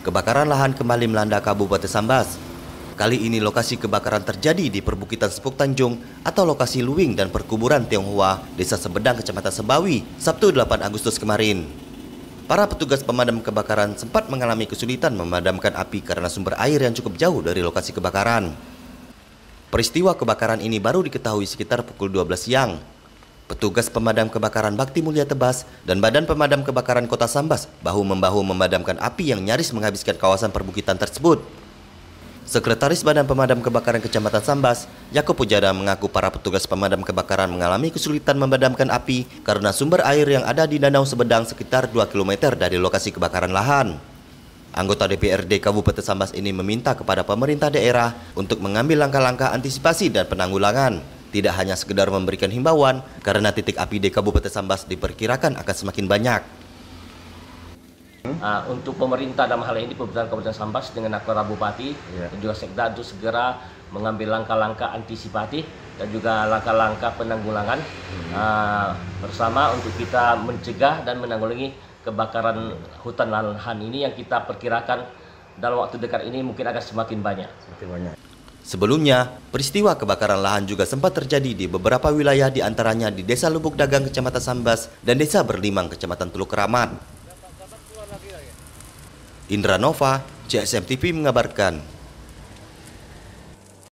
Kebakaran lahan kembali melanda Kabupaten Sambas. Kali ini lokasi kebakaran terjadi di perbukitan Sepuk Tanjung atau lokasi Luwing dan perkuburan Tionghoa, Desa Sebedang, Kecamatan Sembawi, Sabtu 8 Agustus kemarin. Para petugas pemadam kebakaran sempat mengalami kesulitan memadamkan api karena sumber air yang cukup jauh dari lokasi kebakaran. Peristiwa kebakaran ini baru diketahui sekitar pukul 12 siang Petugas pemadam kebakaran Bakti Mulia Tebas dan Badan Pemadam Kebakaran Kota Sambas bahu-membahu memadamkan api yang nyaris menghabiskan kawasan perbukitan tersebut. Sekretaris Badan Pemadam Kebakaran Kecamatan Sambas, Yakob Pujada mengaku para petugas pemadam kebakaran mengalami kesulitan memadamkan api karena sumber air yang ada di Danau Sebedang sekitar 2 km dari lokasi kebakaran lahan. Anggota DPRD Kabupaten Sambas ini meminta kepada pemerintah daerah untuk mengambil langkah-langkah antisipasi dan penanggulangan tidak hanya sekedar memberikan himbauan karena titik api di Kabupaten Sambas diperkirakan akan semakin banyak. Uh, untuk pemerintah dalam hal ini pemerintah Kabupaten Sambas dengan Akora Bupati yeah. dan juga Sekda untuk segera mengambil langkah-langkah antisipatif dan juga langkah-langkah penanggulangan hmm. uh, bersama untuk kita mencegah dan menanggulangi kebakaran hutan lahan ini yang kita perkirakan dalam waktu dekat ini mungkin akan semakin banyak. Semakin banyak. Sebelumnya, peristiwa kebakaran lahan juga sempat terjadi di beberapa wilayah di antaranya di Desa Lubuk Dagang Kecamatan Sambas dan Desa Berlimang Kecamatan Teluk Keramat. Indra Nova, CSM TV mengabarkan.